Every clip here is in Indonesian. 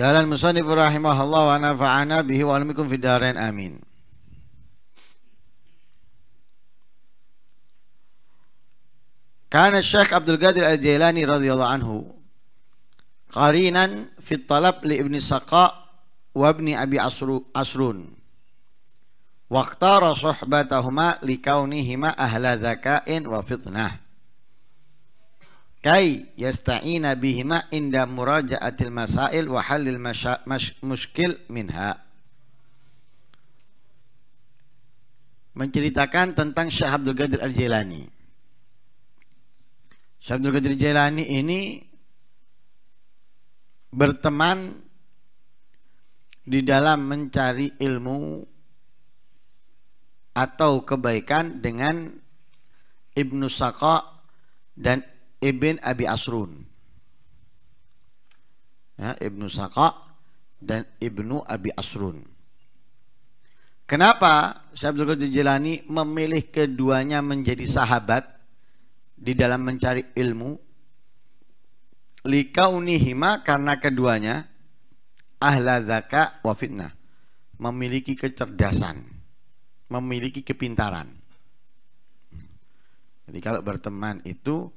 Qala al-musannif rahimahullah wa nafa'ana bihi wa alamikum fi darain amin. Kana Syekh Abdul Qadir Al-Jailani radhiyallahu anhu qarinan fi talab li ibni Saqa wa Ibnu Abi Asru, Asrun. Waqtara suhbatahuma li kaunihima ahla dzaka'in wa fitnah kai yasta'ina bihima inda muraja'atil masail wa halil muskil minha menceritakan tentang Syekh Abdul Qadir al jailani Syekh Abdul Qadir al jailani ini berteman di dalam mencari ilmu atau kebaikan dengan Ibnu Saqa dan Ibn Abi Asrun ya, Ibnu Saka dan Ibnu Abi Asrun Kenapa Syekh Abdul Qadir Jilani memilih keduanya menjadi sahabat di dalam mencari ilmu? Lika unihima karena keduanya ahla zaka wa fitnah. Memiliki kecerdasan, memiliki kepintaran. Jadi kalau berteman itu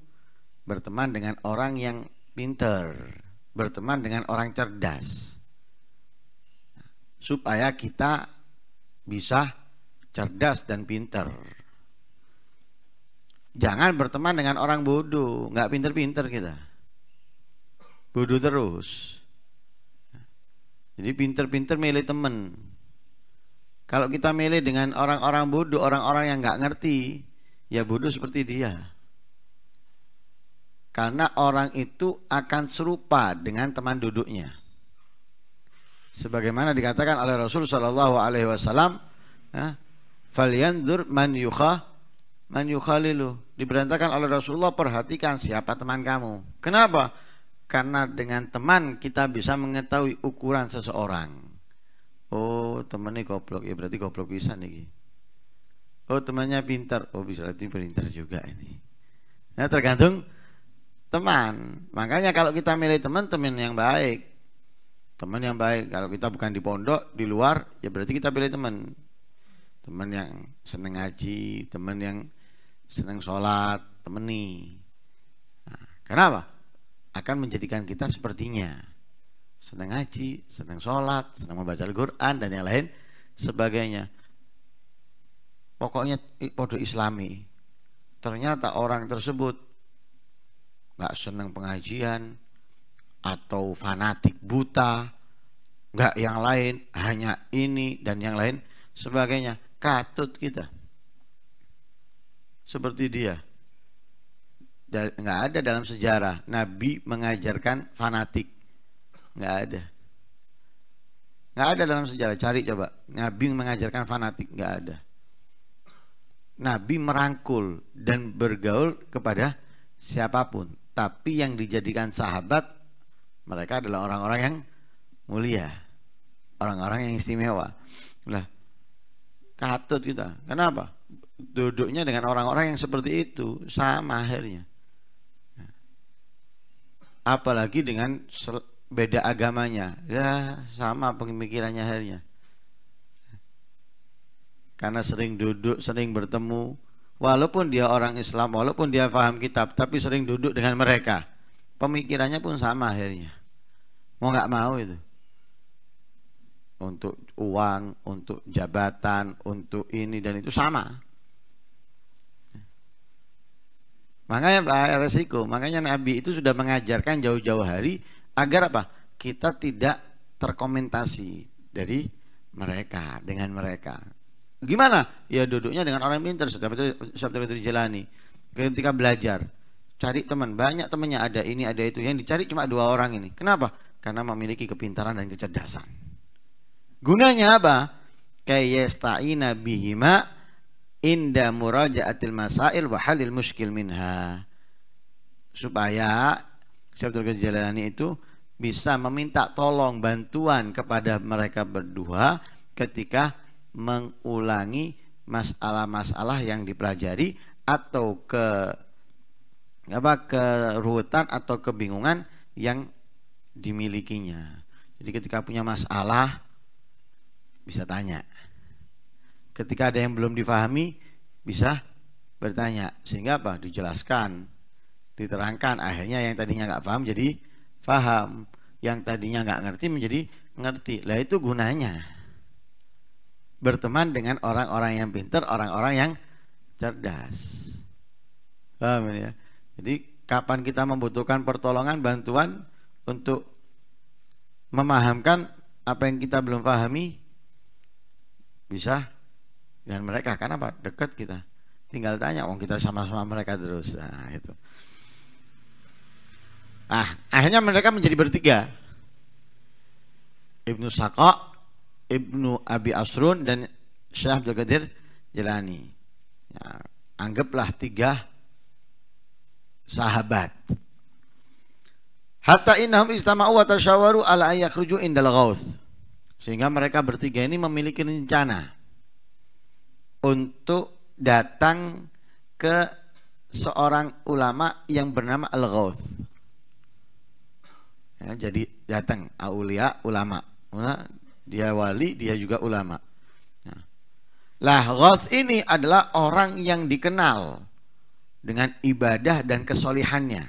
berteman dengan orang yang pinter, berteman dengan orang cerdas, supaya kita bisa cerdas dan pinter. Jangan berteman dengan orang bodoh, nggak pinter-pinter kita, bodoh terus. Jadi pinter-pinter milih temen. Kalau kita milih dengan orang-orang bodoh, orang-orang yang nggak ngerti, ya bodoh seperti dia. Karena orang itu akan serupa dengan teman duduknya. Sebagaimana dikatakan oleh Rasul Shallallahu Alaihi Wasallam, ya, "Falyandur man yukha man yukhalilu." Diberitakan oleh Rasulullah, perhatikan siapa teman kamu. Kenapa? Karena dengan teman kita bisa mengetahui ukuran seseorang. Oh, temannya goblok. Ya berarti goblok bisa nih. Oh, temannya pintar. Oh, bisa berarti pintar juga ini. Nah, tergantung teman. Makanya kalau kita milih teman, teman yang baik. Teman yang baik. Kalau kita bukan di pondok, di luar, ya berarti kita pilih teman. Teman yang seneng ngaji, teman yang seneng sholat, nih. Nah, kenapa? Akan menjadikan kita sepertinya. Seneng ngaji, seneng sholat, seneng membaca Al-Quran, dan yang lain sebagainya. Pokoknya pondok islami. Ternyata orang tersebut nggak seneng pengajian atau fanatik buta nggak yang lain hanya ini dan yang lain sebagainya katut kita seperti dia nggak ada dalam sejarah Nabi mengajarkan fanatik nggak ada nggak ada dalam sejarah cari coba Nabi mengajarkan fanatik nggak ada Nabi merangkul dan bergaul kepada siapapun tapi yang dijadikan sahabat mereka adalah orang-orang yang mulia, orang-orang yang istimewa. Lah, katut kita. Kenapa? Duduknya dengan orang-orang yang seperti itu sama akhirnya. Apalagi dengan beda agamanya, ya sama pemikirannya akhirnya. Karena sering duduk, sering bertemu, walaupun dia orang Islam, walaupun dia paham kitab, tapi sering duduk dengan mereka. Pemikirannya pun sama akhirnya. Mau nggak mau itu. Untuk uang, untuk jabatan, untuk ini dan itu sama. Makanya eh, resiko, makanya Nabi itu sudah mengajarkan jauh-jauh hari agar apa? Kita tidak terkomentasi dari mereka dengan mereka. Gimana? Ya duduknya dengan orang pintar, setiap itu dijalani. Ketika belajar, cari teman. Banyak temannya ada ini, ada itu. Yang dicari cuma dua orang ini. Kenapa? Karena memiliki kepintaran dan kecerdasan. Gunanya apa? Kayasta'ina bihima inda muraja'atil masail wa halil muskil minha. Supaya Syabdul dijalani itu bisa meminta tolong bantuan kepada mereka berdua ketika mengulangi masalah-masalah yang dipelajari atau ke apa kerutan atau kebingungan yang dimilikinya. Jadi ketika punya masalah bisa tanya. Ketika ada yang belum difahami bisa bertanya sehingga apa dijelaskan diterangkan akhirnya yang tadinya nggak paham jadi paham yang tadinya nggak ngerti menjadi ngerti lah itu gunanya berteman dengan orang-orang yang pintar, orang-orang yang cerdas. Paham ya? Jadi kapan kita membutuhkan pertolongan, bantuan untuk memahamkan apa yang kita belum pahami bisa dengan mereka karena apa? Dekat kita. Tinggal tanya, wong kita sama-sama mereka terus. Nah, itu. Ah, akhirnya mereka menjadi bertiga. Ibnu Sakok Ibnu Abi Asrun dan Syekh Abdul Qadir Jelani. Ya, anggaplah tiga sahabat. Hatta innahum istama'u wa tasyawaru ala ayakhruju indal ghaus. Sehingga mereka bertiga ini memiliki rencana untuk datang ke seorang ulama yang bernama Al-Ghaus. Ya, jadi datang aulia ulama. Dia wali, dia juga ulama. Ya. Lah, Ghoth ini adalah orang yang dikenal dengan ibadah dan kesolihannya.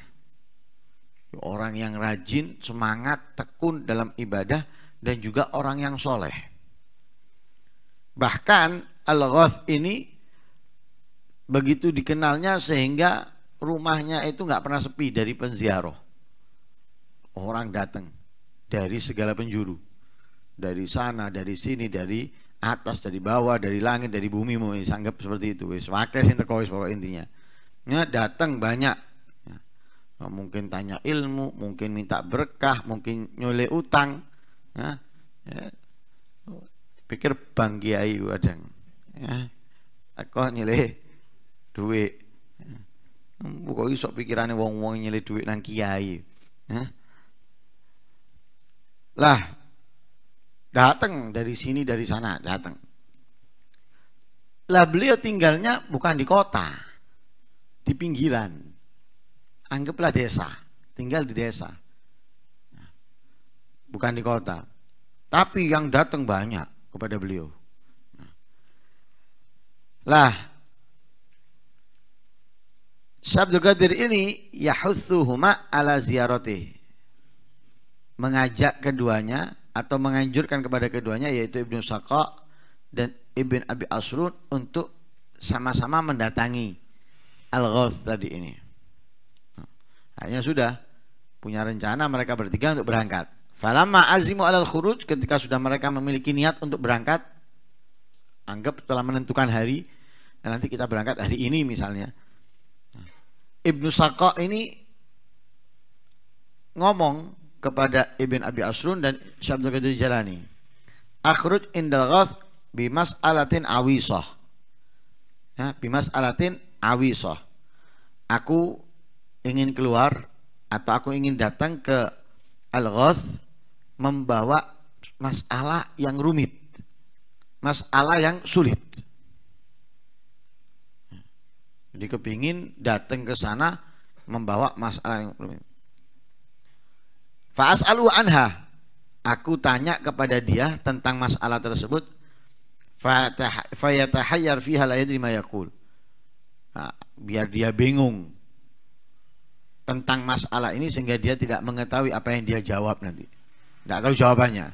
Orang yang rajin, semangat, tekun dalam ibadah dan juga orang yang soleh. Bahkan Al-Ghoth ini begitu dikenalnya sehingga rumahnya itu nggak pernah sepi dari penziaroh. Orang datang dari segala penjuru dari sana, dari sini, dari atas, dari bawah, dari langit, dari bumi mau disanggap seperti itu. Wis wakes teko wis pokok intinya. Ya, datang banyak. Ya. ya. Mungkin tanya ilmu, mungkin minta berkah, mungkin nyoleh utang. Ya. ya. Pikir Bang Kiai kadang. Ya. Aku nyoleh duit. Ya. Kok iso pikirannya wong-wong nyileh duit nang kiai. Ya. Lah, Datang dari sini, dari sana, datang. Lah beliau tinggalnya bukan di kota, di pinggiran. Anggaplah desa, tinggal di desa. Bukan di kota. Tapi yang datang banyak kepada beliau. Lah sabdul Qadir ini yahuthuhuma ala ziyaratih. Mengajak keduanya atau menganjurkan kepada keduanya yaitu Ibnu Sakkah dan Ibn Abi Asrun untuk sama-sama mendatangi al ghaz tadi ini. Hanya sudah punya rencana mereka bertiga untuk berangkat. Falamma azimu alal khuruj ketika sudah mereka memiliki niat untuk berangkat anggap telah menentukan hari dan nanti kita berangkat hari ini misalnya. Ibnu Sakkah ini ngomong kepada Ibn Abi Asrun dan Syabdul Qadir Jalani. Akhruj indal Ghaz bimas alatin awisah. Ya, bimas alatin awisah. Aku ingin keluar atau aku ingin datang ke al Ghaz membawa masalah yang rumit. Masalah yang sulit. Jadi kepingin datang ke sana membawa masalah yang rumit. Faas alu anha. Aku tanya kepada dia tentang masalah tersebut. Fayatahayyar fiha la yadri mayakul. Biar dia bingung tentang masalah ini sehingga dia tidak mengetahui apa yang dia jawab nanti. Tidak tahu jawabannya.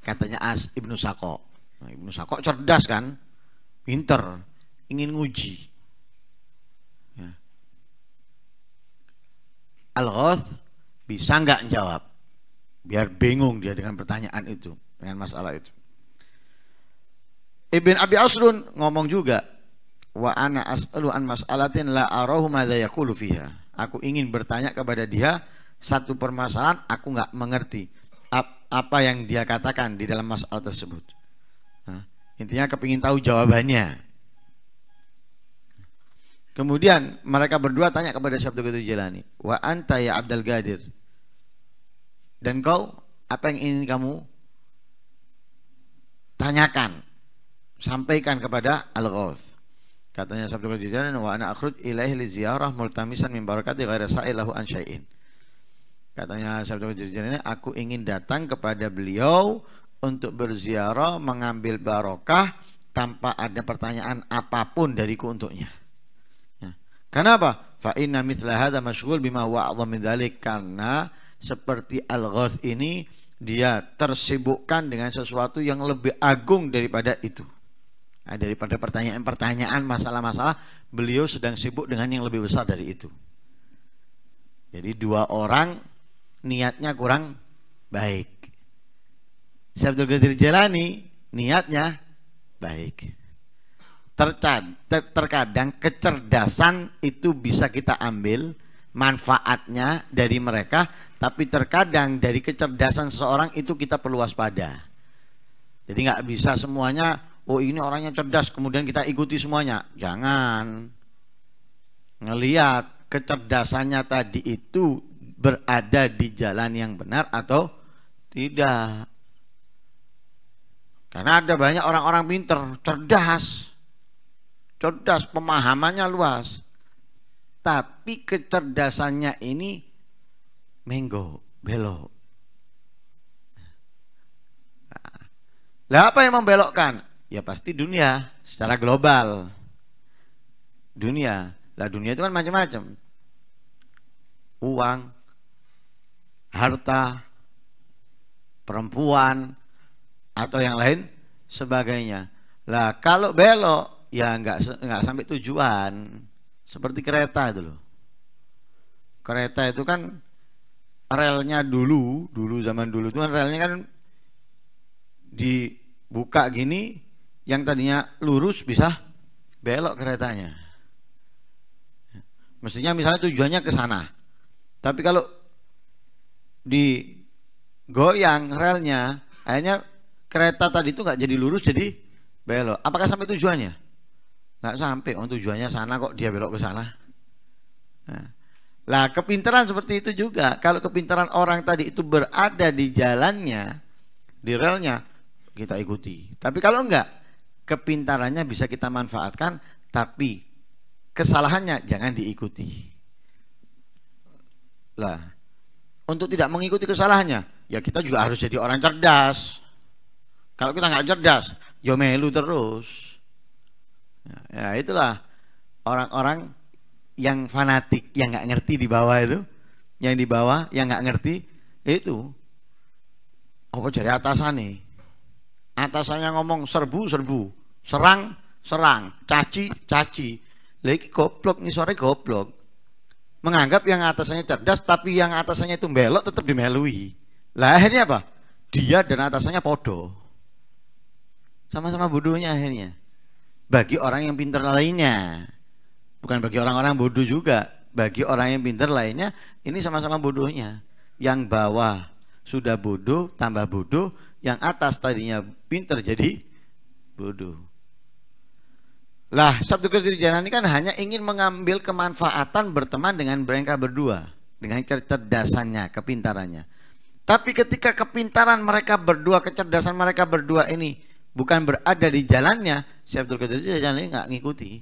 Katanya As Ibnu Sako. Nah, Ibnu Sako cerdas kan? Pinter, ingin nguji. Ya. al ghoth bisa nggak jawab biar bingung dia dengan pertanyaan itu dengan masalah itu Ibn Abi Asrun ngomong juga wa ana as'alu an mas'alatin la arahu madza yaqulu fiha aku ingin bertanya kepada dia satu permasalahan aku nggak mengerti apa yang dia katakan di dalam masalah tersebut nah, intinya kepingin tahu jawabannya kemudian mereka berdua tanya kepada Syabdu Qadir Jilani wa anta ya Abdul Gadir dan kau apa yang ingin kamu tanyakan, sampaikan kepada Al-Ghaus. Katanya Sabtu Qajidan wa ana akhruj ilaihi li ziyarah multamisan min barakati ghaira sa'ilahu an syai'in. Katanya Sabtu ini aku ingin datang kepada beliau untuk berziarah mengambil barokah tanpa ada pertanyaan apapun dariku untuknya. Ya. Kenapa? Fa inna mithla hadza masyghul bima huwa min dhalik karena seperti al Ghaz ini dia tersibukkan dengan sesuatu yang lebih agung daripada itu. Nah, daripada pertanyaan-pertanyaan masalah-masalah, beliau sedang sibuk dengan yang lebih besar dari itu. Jadi dua orang niatnya kurang baik. Syabdul Abdul Jalani niatnya baik. terkadang kecerdasan itu bisa kita ambil manfaatnya dari mereka, tapi terkadang dari kecerdasan seseorang itu kita perlu waspada. Jadi nggak bisa semuanya, oh ini orangnya cerdas, kemudian kita ikuti semuanya. Jangan ngelihat kecerdasannya tadi itu berada di jalan yang benar atau tidak. Karena ada banyak orang-orang pinter, cerdas, cerdas, pemahamannya luas, tapi kecerdasannya ini menggo belok. Nah, lah apa yang membelokkan? Ya pasti dunia secara global. Dunia. Lah dunia itu kan macam-macam. Uang, harta, perempuan atau yang lain sebagainya. Lah kalau belok ya nggak nggak sampai tujuan. Seperti kereta itu loh. Kereta itu kan relnya dulu, dulu zaman dulu itu kan relnya kan dibuka gini, yang tadinya lurus bisa belok keretanya. Mestinya misalnya tujuannya ke sana. Tapi kalau digoyang relnya, akhirnya kereta tadi itu nggak jadi lurus jadi belok. Apakah sampai tujuannya? nggak sampai oh tujuannya sana kok dia belok ke sana nah. lah kepintaran seperti itu juga kalau kepintaran orang tadi itu berada di jalannya di relnya kita ikuti tapi kalau enggak kepintarannya bisa kita manfaatkan tapi kesalahannya jangan diikuti lah untuk tidak mengikuti kesalahannya ya kita juga harus jadi orang cerdas kalau kita nggak cerdas ya melu terus Ya, ya, itulah orang-orang yang fanatik, yang nggak ngerti di bawah itu, yang di bawah, yang nggak ngerti itu. Apa jadi atasan nih? Atasannya ngomong serbu, serbu, serang, serang, caci, caci. Lagi goblok nih sore goblok. Menganggap yang atasannya cerdas, tapi yang atasannya itu belok tetap dimelui. Lah akhirnya apa? Dia dan atasannya podo. Sama-sama bodohnya akhirnya bagi orang yang pintar lainnya. Bukan bagi orang-orang bodoh juga. Bagi orang yang pintar lainnya, ini sama-sama bodohnya. Yang bawah sudah bodoh, tambah bodoh. Yang atas tadinya pintar jadi bodoh. Lah, Sabtu Kristus ini kan hanya ingin mengambil kemanfaatan berteman dengan mereka berdua. Dengan kecerdasannya, kepintarannya. Tapi ketika kepintaran mereka berdua, kecerdasan mereka berdua ini bukan berada di jalannya Syekh Abdul Qadir Jailani ini nggak ngikuti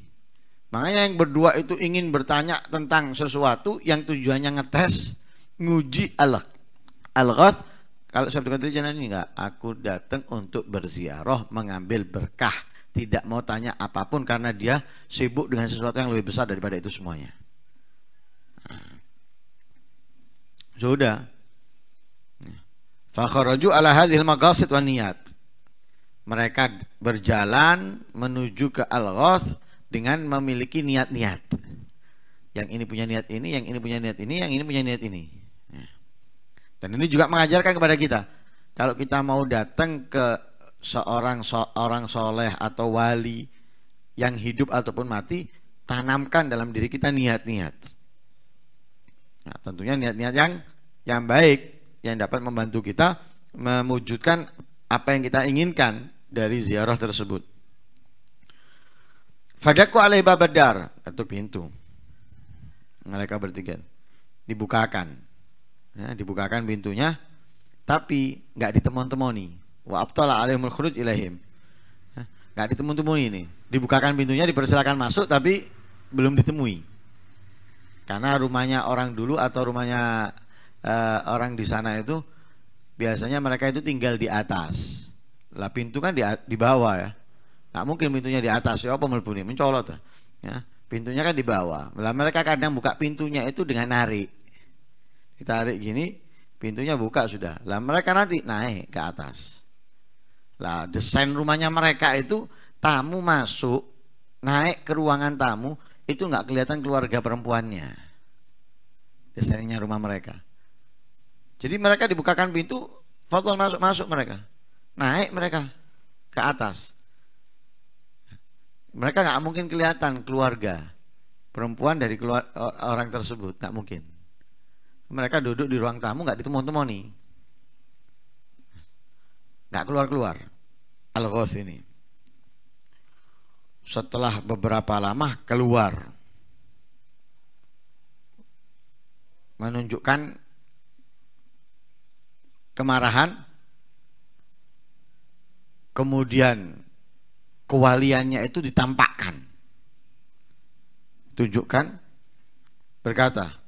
makanya yang berdua itu ingin bertanya tentang sesuatu yang tujuannya ngetes nguji Allah al, kalau Syekh Abdul Qadir Jailani ini nggak aku datang untuk berziarah mengambil berkah tidak mau tanya apapun karena dia sibuk dengan sesuatu yang lebih besar daripada itu semuanya nah. sudah nah. fakharaju ala hadhil maqasid wa niyat mereka berjalan menuju ke al dengan memiliki niat-niat. Yang ini punya niat ini, yang ini punya niat ini, yang ini punya niat ini. Ya. Dan ini juga mengajarkan kepada kita, kalau kita mau datang ke seorang seorang soleh atau wali yang hidup ataupun mati, tanamkan dalam diri kita niat-niat. Nah, tentunya niat-niat yang yang baik yang dapat membantu kita mewujudkan apa yang kita inginkan dari ziarah tersebut. Fadaku alaih babadar, atau pintu. Mereka bertiga dibukakan, ya, dibukakan pintunya, tapi nggak ditemon temoni Wa abtala alaih khuruj ilahim. Ya, nggak ditemon-temoni ini. Dibukakan pintunya, dipersilakan masuk, tapi belum ditemui. Karena rumahnya orang dulu atau rumahnya uh, orang di sana itu biasanya mereka itu tinggal di atas lah pintu kan di, di bawah ya. Nggak mungkin pintunya di atas ya apa melbuni mencolot ya. ya. Pintunya kan di bawah. Lah mereka kadang buka pintunya itu dengan narik. tarik gini, pintunya buka sudah. Lah mereka nanti naik ke atas. Lah desain rumahnya mereka itu tamu masuk naik ke ruangan tamu itu nggak kelihatan keluarga perempuannya desainnya rumah mereka jadi mereka dibukakan pintu foto masuk masuk mereka naik mereka ke atas. Mereka nggak mungkin kelihatan keluarga perempuan dari keluar, orang tersebut, nggak mungkin. Mereka duduk di ruang tamu nggak temu temoni nggak keluar-keluar. al ini. Setelah beberapa lama keluar, menunjukkan kemarahan kemudian kewaliannya itu ditampakkan. Tunjukkan berkata,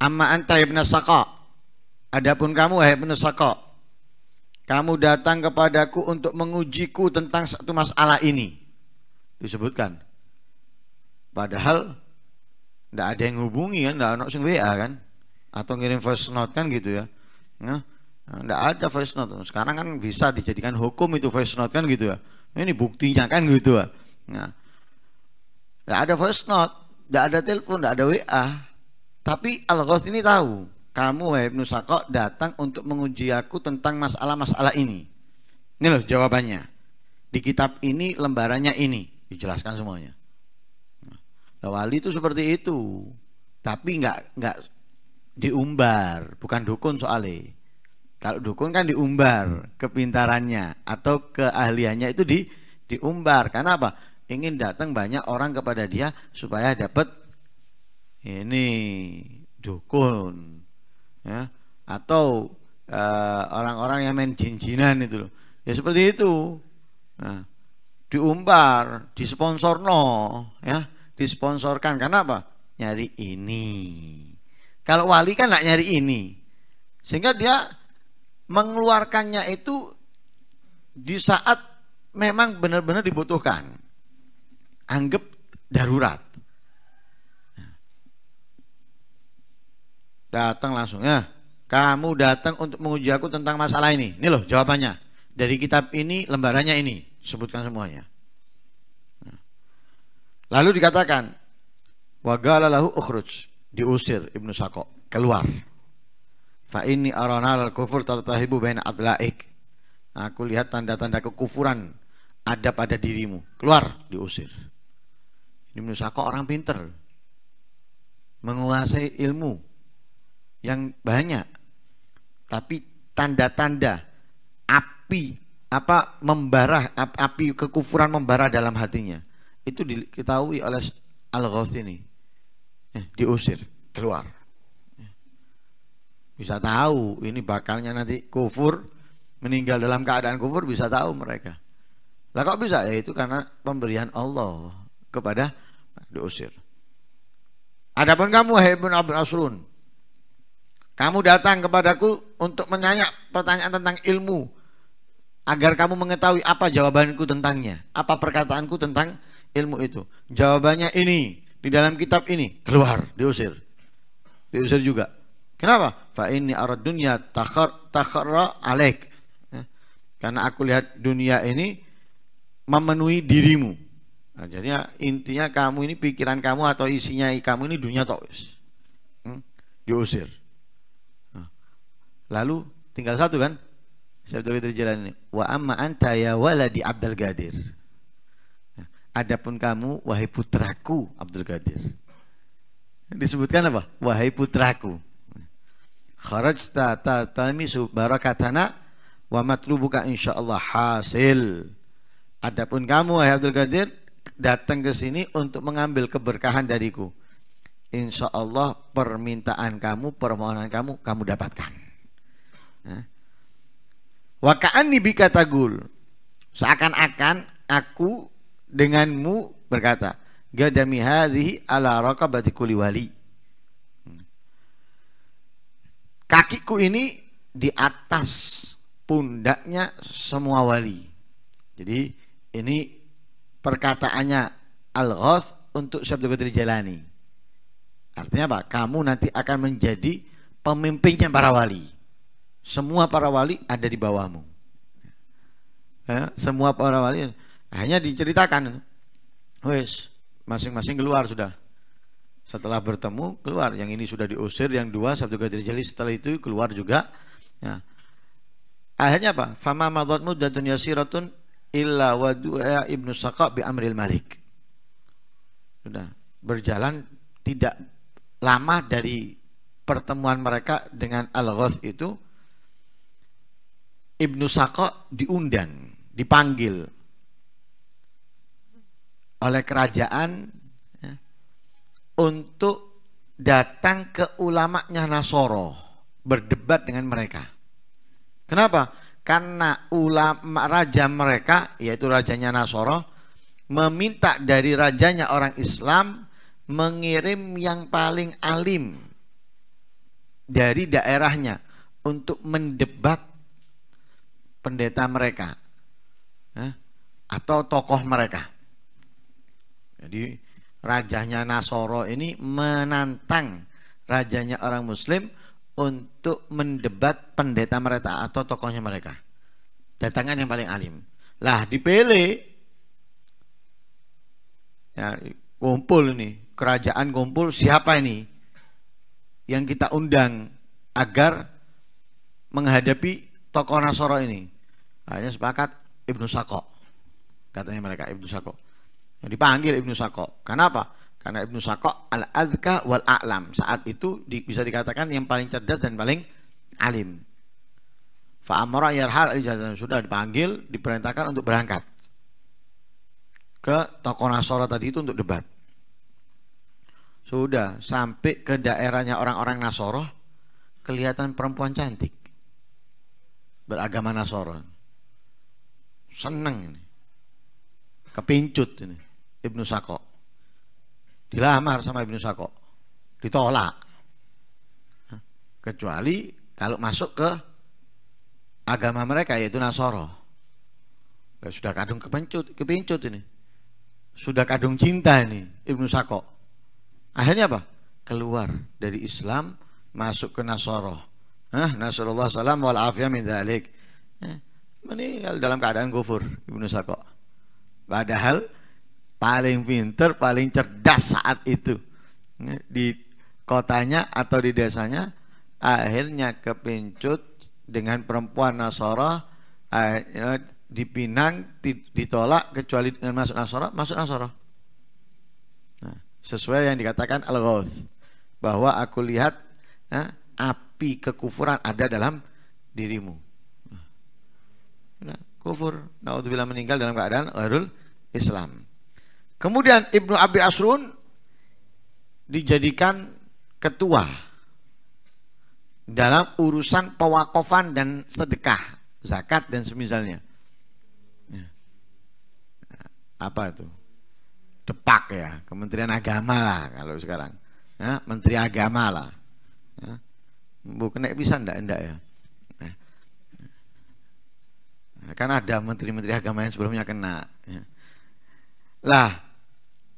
"Amma anta ibnu Saqa." Adapun kamu hai ibnu Saqa, kamu datang kepadaku untuk mengujiku tentang satu masalah ini. Disebutkan. Padahal tidak ada yang hubungi kan, tidak ada yang WA kan, atau ngirim voice note kan gitu ya. Nah, Nggak nah, ada voice note. Sekarang kan bisa dijadikan hukum itu voice note kan gitu ya. Nah, ini buktinya kan gitu ya. Nah, nggak ada voice note, nggak ada telepon, nggak ada WA. Tapi allah ini tahu, kamu wahai Ibnu Sakok datang untuk menguji aku tentang masalah-masalah ini. Ini loh jawabannya. Di kitab ini lembarannya ini dijelaskan semuanya. Nah, wali itu seperti itu, tapi nggak nggak diumbar, bukan dukun soalnya. Kalau dukun kan diumbar hmm. kepintarannya atau keahliannya itu di diumbar. Karena apa? Ingin datang banyak orang kepada dia supaya dapat ini dukun. Ya, atau eh, orang-orang uh, yang main jin itu loh. Ya seperti itu. Nah, diumbar, disponsor no, ya, disponsorkan. Karena apa? Nyari ini. Kalau wali kan nggak nyari ini, sehingga dia mengeluarkannya itu di saat memang benar-benar dibutuhkan. Anggap darurat. Datang langsung ya. Kamu datang untuk menguji aku tentang masalah ini. Ini loh jawabannya. Dari kitab ini lembarannya ini. Sebutkan semuanya. Lalu dikatakan wagala lahu ukhruj diusir Ibnu Sako keluar Fa ini aronal kufur tartahibu bain adlaik. Aku lihat tanda-tanda kekufuran ada pada dirimu. Keluar, diusir. Ini menurut kok orang pinter. Menguasai ilmu yang banyak. Tapi tanda-tanda api apa membara api kekufuran membara dalam hatinya itu diketahui oleh al ini eh, diusir keluar bisa tahu ini bakalnya nanti kufur, meninggal dalam keadaan kufur bisa tahu mereka. Lah kok bisa? Ya itu karena pemberian Allah kepada diusir. Adapun kamu hai Ibn Abdul Asrun Kamu datang kepadaku untuk menanya pertanyaan tentang ilmu Agar kamu mengetahui apa jawabanku tentangnya Apa perkataanku tentang ilmu itu Jawabannya ini Di dalam kitab ini Keluar, diusir Diusir juga Kenapa? Fa ini arad dunia takhar takhara alek. Eh, karena aku lihat dunia ini memenuhi dirimu. Nah, jadinya intinya kamu ini pikiran kamu atau isinya kamu ini dunia tois. Hmm? Diusir. Nah, lalu tinggal satu kan? Saya tahu itu jalan ini. "Wa amma anta ya waladi Abdul Gadir. Nah, adapun kamu wahai putraku Abdul Gadir. Disebutkan apa? Wahai putraku kharajta tatamisu barakatana wa matlubuka insyaallah hasil. Adapun kamu wahai Abdul Qadir datang ke sini untuk mengambil keberkahan dariku. Insya Allah permintaan kamu, permohonan kamu, kamu dapatkan. Ya. ka'anni bika tagul. Seakan-akan aku denganmu berkata, Gadami hadhihi ala raqabati kulli wali. Kakiku ini di atas pundaknya semua wali. Jadi ini perkataannya al untuk Syabda Abdul Jalani. Artinya apa? Kamu nanti akan menjadi pemimpinnya para wali. Semua para wali ada di bawahmu. Ya, semua para wali hanya diceritakan. Wes, masing-masing keluar sudah. Setelah bertemu keluar, yang ini sudah diusir, yang dua satu Ghadir jeli setelah itu keluar juga. Ya. Akhirnya apa? Fama madat muddatun yasiratun illa wadu'a ibnu Saqa bi amril malik. Sudah berjalan tidak lama dari pertemuan mereka dengan al itu Ibnu Sako diundang, dipanggil oleh kerajaan untuk datang ke ulamaknya Nasoro berdebat dengan mereka. Kenapa? Karena ulama raja mereka yaitu rajanya Nasoro meminta dari rajanya orang Islam mengirim yang paling alim dari daerahnya untuk mendebat pendeta mereka eh, atau tokoh mereka. Jadi rajanya Nasoro ini menantang rajanya orang Muslim untuk mendebat pendeta mereka atau tokohnya mereka. datangan yang paling alim. Lah dipilih. Ya, kumpul ini kerajaan kumpul siapa ini? Yang kita undang agar menghadapi tokoh Nasoro ini. Akhirnya sepakat Ibnu Sako. Katanya mereka Ibnu Sako yang dipanggil Ibnu Sakok. Kenapa? Karena Ibnu Sakok al adka wal a'lam. Saat itu di, bisa dikatakan yang paling cerdas dan paling alim. Fa amara yarhal sudah dipanggil, diperintahkan untuk berangkat ke toko Nasoro tadi itu untuk debat. Sudah sampai ke daerahnya orang-orang Nasoro, kelihatan perempuan cantik beragama Nasoro. Seneng ini. Kepincut ini. Ibnu Sako dilamar sama Ibnu Sako ditolak kecuali kalau masuk ke agama mereka yaitu Nasoro ya, sudah kadung kepencut kepincut ini sudah kadung cinta ini Ibnu Sako akhirnya apa keluar dari Islam masuk ke Nasoro Hah, Nasrullah salam wal afiyah min dalik. meninggal dalam keadaan gufur Ibnu Sako padahal paling pinter, paling cerdas saat itu di kotanya atau di desanya akhirnya kepincut dengan perempuan Nasoro dipinang ditolak kecuali dengan masuk Nasoro masuk Nasoro nah, sesuai yang dikatakan al -Ghoth, bahwa aku lihat ya, api kekufuran ada dalam dirimu nah, kufur naudzubillah meninggal dalam keadaan Islam Kemudian Ibnu Abi Asrun dijadikan ketua dalam urusan pewakofan dan sedekah, zakat dan semisalnya. Ya. Apa itu? Depak ya, Kementerian Agama lah kalau sekarang. Ya, Menteri Agama lah. Ya. Bu kena bisa ndak ndak ya? Nah, kan ada menteri-menteri agama yang sebelumnya kena. Ya. Lah,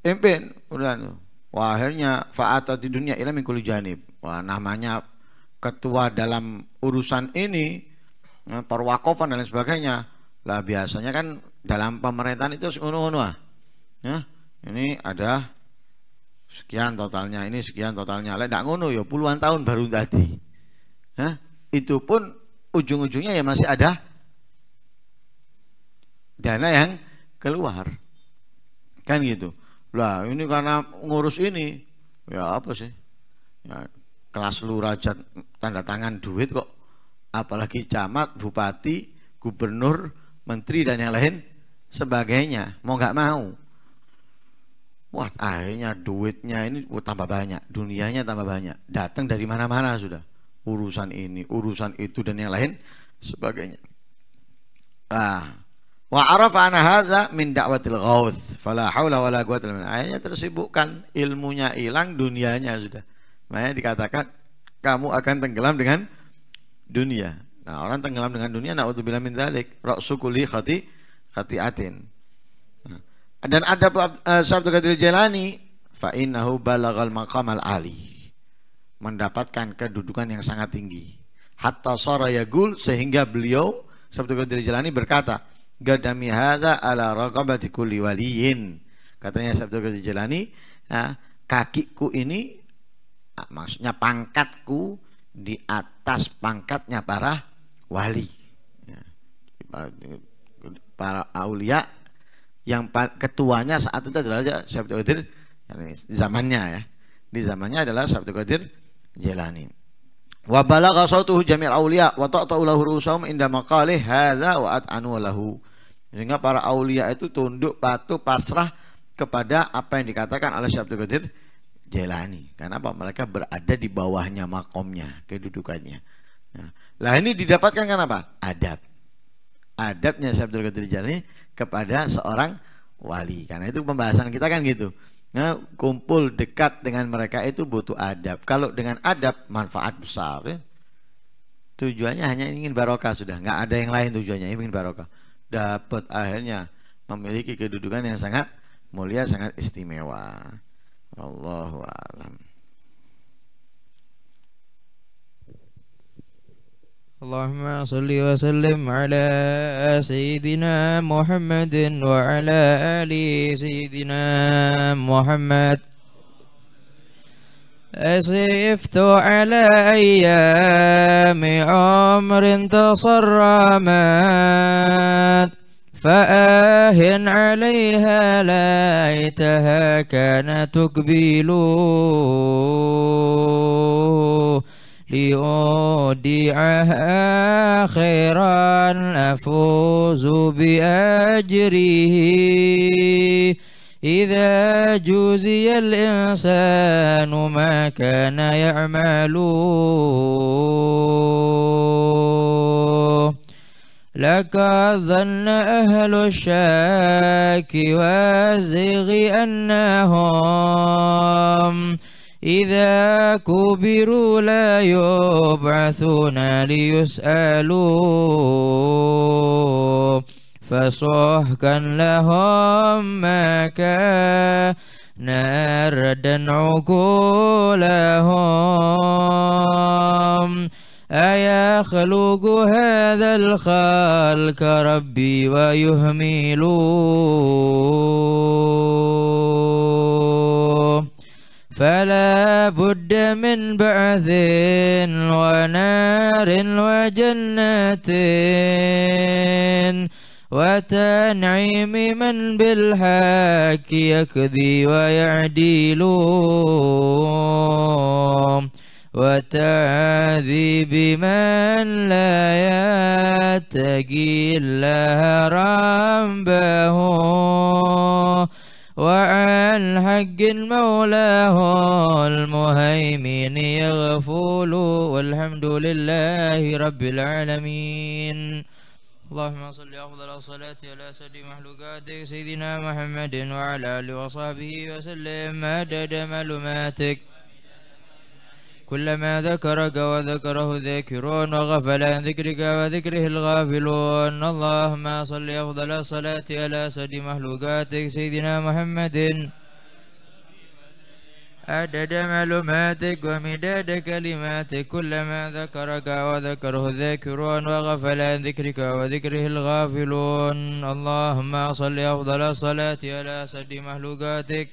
Impin udah tuh. Wah akhirnya di dunia ilah mingkul janib. Wah namanya ketua dalam urusan ini ya, perwakofan dan lain sebagainya. Lah biasanya kan dalam pemerintahan itu seunu ah. Ya, ini ada sekian totalnya, ini sekian totalnya. Lah tidak ngono yo ya, puluhan tahun baru tadi. ya Itu pun ujung-ujungnya ya masih ada dana yang keluar. Kan gitu. Lah ini karena ngurus ini, ya apa sih? Ya, kelas lurajat tanda tangan duit kok. Apalagi camat, bupati, gubernur, menteri dan yang lain sebagainya. Mau nggak mau. Wah akhirnya duitnya ini oh, tambah banyak, dunianya tambah banyak. Datang dari mana-mana sudah. Urusan ini, urusan itu dan yang lain sebagainya. Ah, Wa arafa anna hadza min da'watil ghaus. Fala haula wala quwwata illa billah. Akhirnya tersibukkan, ilmunya hilang, dunianya sudah. Makanya dikatakan kamu akan tenggelam dengan dunia. Nah, orang tenggelam dengan dunia naudzubillah min dzalik. li khati khati'atin. Nah, dan ada uh, eh, Syekh Abdul Qadir Jailani, fa innahu balagal maqam al-ali. Mendapatkan kedudukan yang sangat tinggi. Hatta sara yagul sehingga beliau sahabat Abdul Qadir berkata, gadami hadza ala raqabati kulli waliyin. Katanya Sabtu jalani, Jelani, ya, kakiku ini ah, maksudnya pangkatku di atas pangkatnya para wali. Ya, para aulia yang ketuanya saat itu adalah Sabtu di zamannya ya. Di zamannya adalah Sabtu Gaji Jelani. wa balagha sautuhu jami'al aulia, wa ta'ta'u lahu rusahum inda maqalih hadza wa at'anu sehingga para aulia itu tunduk, patuh, pasrah kepada apa yang dikatakan oleh Syekh Abdul Qadir Jailani. Karena apa? Mereka berada di bawahnya makomnya, kedudukannya. Nah, lah ini didapatkan karena apa? Adab. Adabnya Syekh Abdul Qadir Jailani kepada seorang wali. Karena itu pembahasan kita kan gitu. Nah, kumpul dekat dengan mereka itu butuh adab. Kalau dengan adab manfaat besar. Ya. Tujuannya hanya ingin barokah sudah, nggak ada yang lain tujuannya ingin barokah dapat akhirnya memiliki kedudukan yang sangat mulia, sangat istimewa. Wallahu a'lam. اللهم صل وسلم على سيدنا محمد وعلى آل سيدنا محمد أسيفت على أيام عمر تصرمت فآه عليها ليتها كانت تقبل لأودعها خيرا أفوز بأجره إذا جوزي الإنسان ما كان يعمل لقد ظن أهل الشاك والزغ أنهم إذا كبروا لا يبعثون ليسألوا فصحكا لهم ما كان ردا عقولهم أيخلق هذا الخلق ربي ويهملوا فلا بد من بعث ونار وجنة وتنعيم من بالحق يكذي ويعدل وتعذيب من لا يتقي الله ربه وعن حق مولاه المهيمن يغفل والحمد لله رب العالمين اللهم صل أفضل الصلاة على سيد مخلوقاتك سيدنا محمد وعلى آله وصحبه وسلم مدد معلوماتك كلما ذكرك وذكره ذاكرون وغفل عن ذكرك وذكره الغافلون اللهم صل أفضل الصلاة على سيد مخلوقاتك سيدنا محمد عدد معلوماتك ومداد كلماتك كلما ذكرك وذكره الذاكرون وغفل عن ذكرك وذكره الغافلون اللهم صل أفضل الصلاة على سد مخلوقاتك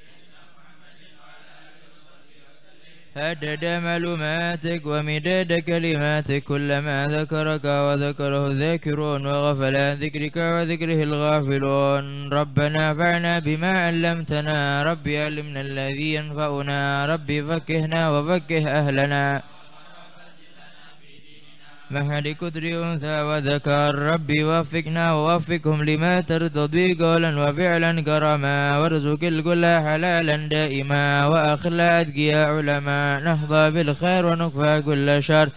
هدد معلوماتك ومداد كلماتك كلما ذكرك وذكره الذاكرون وغفل عن ذكرك وذكره الغافلون ربنا فعنا بما علمتنا ربي علمنا الذي ينفعنا ربي فكهنا وفكه أهلنا محل قدر أنثى وذكر ربي وفقنا ووفقهم لما ترضى قولا وفعلا كرما وارزق الكل حلالا دائما وأخلا أتقيا علما نهضى بالخير ونكفى كل شر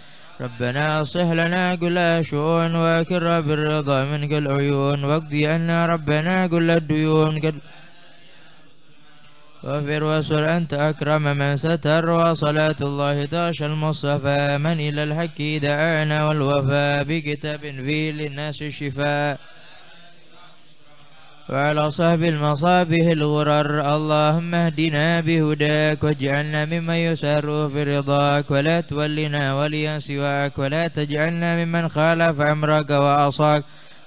ربنا أصلح لنا كل شؤون وأكر بالرضا من كل عيون واقضي عنا ربنا كل الديون غفر وسر أنت أكرم من ستر وصلاة الله داش المصطفى من إلى الحق دعانا والوفاء بكتاب في للناس الشفاء وعلى صحب المصابه الغرر اللهم اهدنا بهداك واجعلنا ممن يسر في رضاك ولا تولنا وليا سواك ولا تجعلنا ممن خالف أمرك وعصاك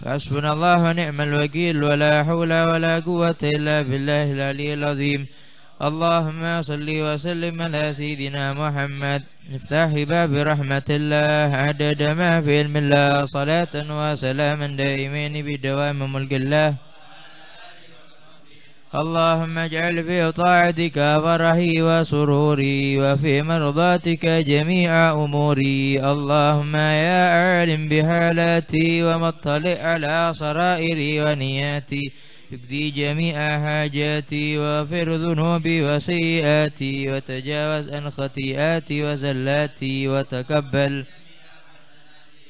حسبنا الله ونعم الوكيل ولا حول ولا قوة إلا بالله العلي العظيم اللهم صل وسلم على سيدنا محمد افتح باب رحمة الله عدد ما في علم الله صلاة وسلاما دائمين بدوام ملك الله اللهم اجعل في طاعتك فرحي وسروري وفي مرضاتك جميع أموري اللهم يا عالم بحالاتي ومطلع على سرائري ونياتي اقضي جميع حاجاتي واغفر ذنوبي وسيئاتي وتجاوز عن خطيئاتي وزلاتي وتقبل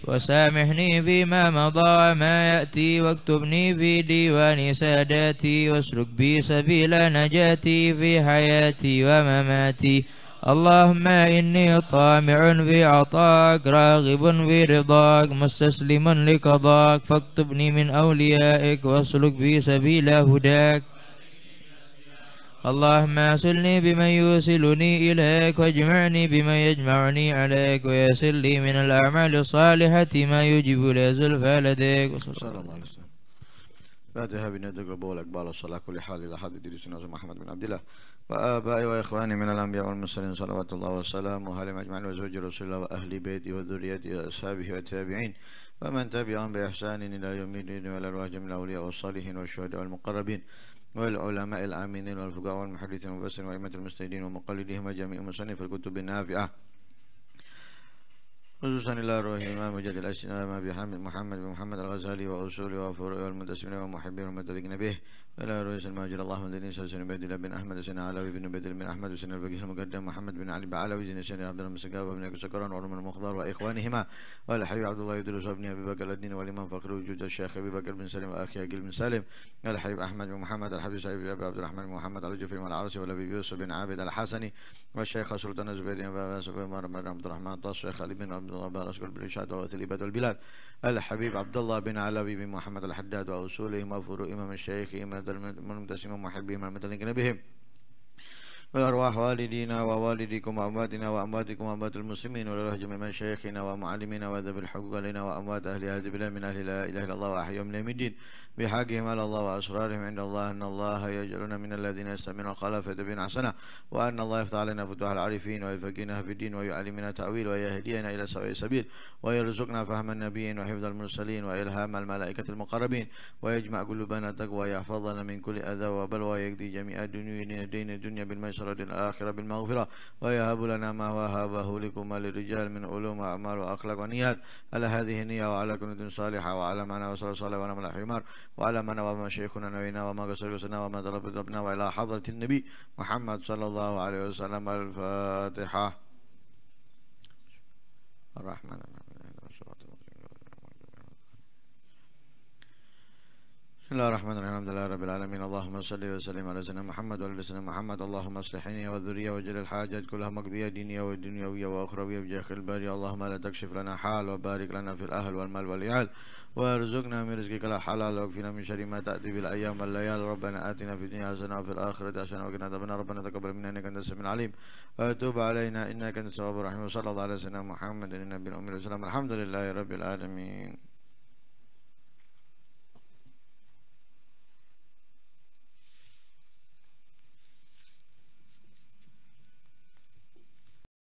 وسامحني فيما مضى وما يأتي واكتبني في ديوان ساداتي واسلك بي سبيل نجاتي في حياتي ومماتي اللهم إني طامع في عطاك راغب في رضاك مستسلم لقضاك فاكتبني من أوليائك واسلك بي سبيل هداك اللهم أسلني بمن يوصلني إليك واجمعني بمن يجمعني عليك ويسر لي من الأعمال الصالحة ما يجب لي لديك صلى الله عليه وسلم بعدها بندق ربو الأقبال والصلاة كل حال إلى حد درسنا نعم، محمد بن عبد الله وآبائي وإخواني من الأنبياء والمرسلين صلوات الله وسلامه عليهم أجمعين وزوج رسول الله وأهل بيته وذريته وأصحابه والتابعين ومن تبعهم بإحسان إلى يوم الدين وإلى والأرواح من الأولياء والصالحين والشهداء والمقربين والعلماء الآمنين والفقهاء والمحدثين والمفسرين وأئمة المستهدين ومقلديهم وجميع مصنف الكتب النافعة خصوصا إلى روحه إمام مجد ما بحمد محمد بمحمد الغزالي وأصوله وفروعه والمدسمين ومحبين والمتلقين به ولا رئيس روح الله من دين سنة بن الله بن أحمد سنة علوي بن بدر بن أحمد سنة الفقيه المقدم محمد بن علي بعلوي زين سنة عبد الرحمن وابن وابن سكران وعلم المخضر وإخوانهما والحبيب عبد الله يدرس وابن أبي بكر الدين والإمام فخر وجود الشيخ أبي بكر بن سلم وأخي أقيل بن سالم الحبيب أحمد بن محمد الحبيب سعيد بن أبي عبد الرحمن بن محمد الجفري والعرسي والأبي يوسف بن عابد الحسني والشيخ سلطان الزبيدي بن عبد الرحمن الطاس الشيخ علي بن عبد الله بن أشكر بالإشاد وثليبة والبلاد الحبيب عبد الله بن علوي بن محمد الحداد وأصولهم وفروعهم إمام الشيخ من المتسم محبهم المتلقين بهم والأرواح والدينا ووالديكم وأمواتنا وأمواتكم وأموات المسلمين ولله جميع مشايخنا ومعلمينا وذوي الحقوق علينا وأموات أهل هذه البلاد من أهل لا إله إلا الله وأحيهم من الدين بحقهم على الله وأسرارهم عند الله أن الله يجعلنا من الذين يستمعون القول فيتبعون أحسنه وأن الله يفتح علينا فتوح العارفين ويفقهنا في الدين ويعلمنا تأويل ويهدينا إلى سواء السبيل ويرزقنا فهم النبيين وحفظ المرسلين وإلهام الملائكة المقربين ويجمع قلوبنا تقوى يحفظنا من كل أذى وبلوى يقضي جميع دين الدنيا بالميسر والحسرة الآخرة بالمغفرة ويهب لنا ما وهبه لكم للرجال من علوم وأعمال وأخلاق ونيات على هذه النية وعلى كنت صالحة وعلى معنا وصلى الله صلى ونعم الحمار وعلى معنا وما شيخنا نبينا وما قصر قصرنا وما ضرب ضربنا وإلى حضرة النبي محمد صلى الله عليه وسلم الفاتحة الرحمن الرحيم بسم الله الرحمن الرحيم الحمد لله رب العالمين اللهم صل وسلم على سيدنا محمد وعلى سيدنا محمد اللهم اصلحني وذريه وجل الحاجات كلها مقضيه دينيه ودنيويه واخرويه بجاه الباري اللهم لا تكشف لنا حال وبارك لنا في الاهل والمال والعيال وارزقنا من رزقك الحلال واكفنا من شر ما تاتي بالايام والليال ربنا اتنا في الدنيا حسنه وفي الاخره حسنه وقنا عذاب النار ربنا تقبل منا انك انت السميع العليم وتوب علينا انك انت التواب الرحيم وصلى الله على سيدنا محمد النبي الامي والسلام الحمد لله رب العالمين